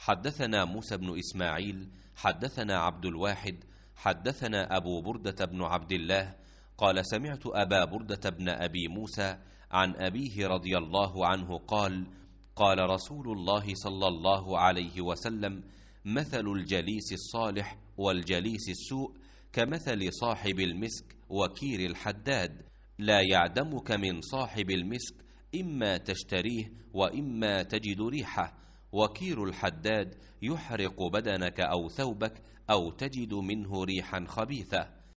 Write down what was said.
حدثنا موسى بن إسماعيل حدثنا عبد الواحد حدثنا أبو بردة بن عبد الله قال سمعت أبا بردة بن أبي موسى عن أبيه رضي الله عنه قال قال رسول الله صلى الله عليه وسلم مثل الجليس الصالح والجليس السوء كمثل صاحب المسك وكير الحداد لا يعدمك من صاحب المسك إما تشتريه وإما تجد ريحه وكير الحداد يحرق بدنك أو ثوبك أو تجد منه ريحا خبيثة